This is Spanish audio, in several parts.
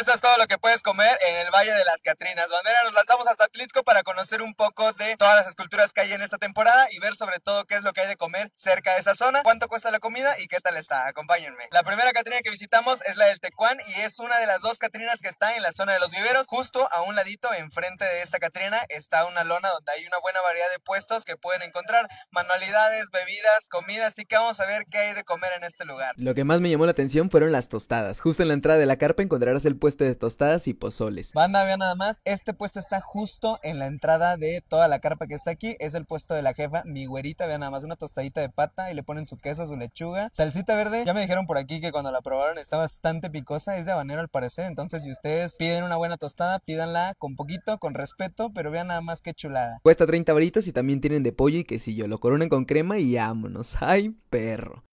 Esto es todo lo que puedes comer en el Valle de las Catrinas. Bandera, nos lanzamos hasta Atlixco para conocer un poco de todas las esculturas que hay en esta temporada y ver sobre todo qué es lo que hay de comer cerca de esa zona, cuánto cuesta la comida y qué tal está. Acompáñenme. La primera Catrina que visitamos es la del Tecuán y es una de las dos Catrinas que está en la zona de los viveros. Justo a un ladito, enfrente de esta Catrina, está una lona donde hay una buena variedad de puestos que pueden encontrar manualidades, bebidas, comida. Así que vamos a ver qué hay de comer en este lugar. Lo que más me llamó la atención fueron las tostadas. Justo en la entrada de la carpa encontrarás el puesto este de tostadas y pozoles. Banda, vean nada más, este puesto está justo en la entrada de toda la carpa que está aquí, es el puesto de la jefa, mi güerita, vean nada más, una tostadita de pata y le ponen su queso, su lechuga, salsita verde, ya me dijeron por aquí que cuando la probaron está bastante picosa, es de habanero al parecer, entonces si ustedes piden una buena tostada, pídanla con poquito, con respeto, pero vean nada más qué chulada. Cuesta 30 varitos y también tienen de pollo y quesillo, lo coronen con crema y vámonos, ay perro.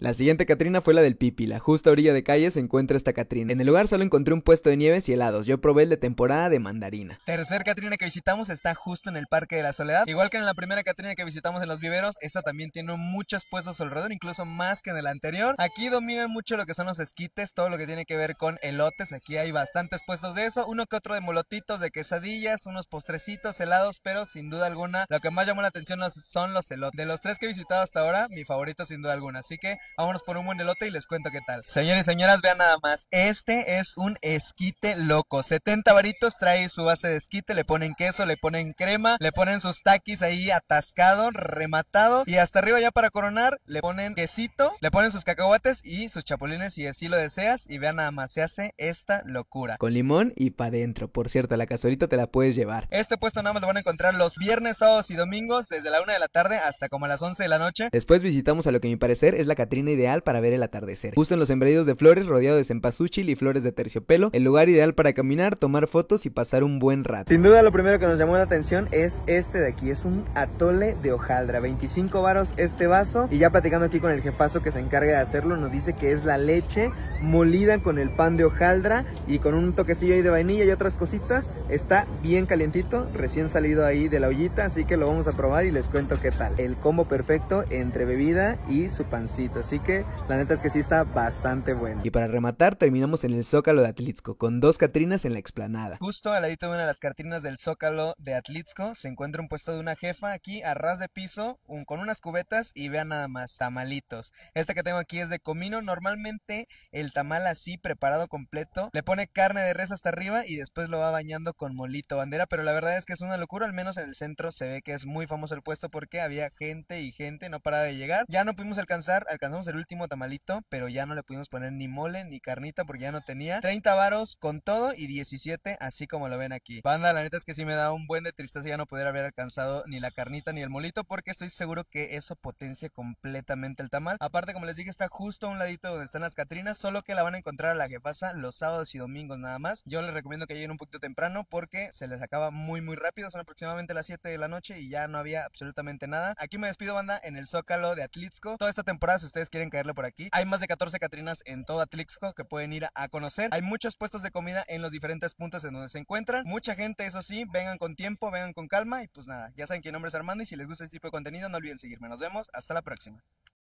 La siguiente Catrina fue la del Pipi. La justa orilla de calle se encuentra esta Catrina. En el lugar solo encontré un puesto de nieves y helados. Yo probé el de temporada de mandarina. Tercer Catrina que visitamos está justo en el Parque de la Soledad. Igual que en la primera Catrina que visitamos en los viveros, esta también tiene muchos puestos alrededor, incluso más que en el anterior. Aquí dominan mucho lo que son los esquites, todo lo que tiene que ver con elotes. Aquí hay bastantes puestos de eso. Uno que otro de molotitos, de quesadillas, unos postrecitos, helados, pero sin duda alguna lo que más llamó la atención son los elotes. De los tres que he visitado hasta ahora, mi favorito sin duda alguna. Así que Vámonos por un buen elote y les cuento qué tal. Señores y señoras, vean nada más. Este es un esquite loco. 70 varitos trae su base de esquite, le ponen queso, le ponen crema, le ponen sus taquis ahí atascado, rematado. Y hasta arriba ya para coronar, le ponen quesito, le ponen sus cacahuates y sus chapulines si así lo deseas. Y vean nada más, se hace esta locura. Con limón y para adentro. Por cierto, la cazuelita te la puedes llevar. Este puesto nada más lo van a encontrar los viernes, sábados y domingos, desde la 1 de la tarde hasta como a las 11 de la noche. Después visitamos a lo que mi parecer es la Catrina ideal para ver el atardecer. Justo en los sembradíos de flores, rodeados de cempasúchil y flores de terciopelo, el lugar ideal para caminar, tomar fotos y pasar un buen rato. Sin duda, lo primero que nos llamó la atención es este de aquí, es un atole de hojaldra, 25 varos este vaso y ya platicando aquí con el jefazo que se encarga de hacerlo, nos dice que es la leche molida con el pan de hojaldra y con un toquecillo ahí de vainilla y otras cositas, está bien calientito, recién salido ahí de la ollita, así que lo vamos a probar y les cuento qué tal. El combo perfecto entre bebida y su pancito, Así que la neta es que sí está bastante bueno. Y para rematar, terminamos en el Zócalo de Atlitzco, con dos Catrinas en la explanada. Justo al ladito de una de las Catrinas del Zócalo de Atlitzco, se encuentra un puesto de una jefa aquí a ras de piso, con unas cubetas y vean nada más, tamalitos. Este que tengo aquí es de comino, normalmente el tamal así preparado completo, le pone carne de res hasta arriba y después lo va bañando con molito bandera, pero la verdad es que es una locura, al menos en el centro se ve que es muy famoso el puesto porque había gente y gente, no paraba de llegar. Ya no pudimos alcanzar, alcanzamos el último tamalito, pero ya no le pudimos poner ni mole ni carnita porque ya no tenía. 30 varos con todo y 17, así como lo ven aquí. Banda, la neta es que sí me da un buen de tristeza ya no poder haber alcanzado ni la carnita ni el molito porque estoy seguro que eso potencia completamente el tamal. Aparte, como les dije, está justo a un ladito donde están las Catrinas, solo que la van a encontrar a la que pasa los sábados y domingos nada más. Yo les recomiendo que lleguen un poquito temprano porque se les acaba muy muy rápido, son aproximadamente las 7 de la noche y ya no había absolutamente nada. Aquí me despido, banda, en el Zócalo de Atlitzco. Toda esta temporada, si ustedes quieren caerle por aquí. Hay más de 14 Catrinas en toda Atlixco que pueden ir a conocer. Hay muchos puestos de comida en los diferentes puntos en donde se encuentran. Mucha gente, eso sí, vengan con tiempo, vengan con calma y pues nada, ya saben que mi nombre es Armando y si les gusta este tipo de contenido no olviden seguirme. Nos vemos, hasta la próxima.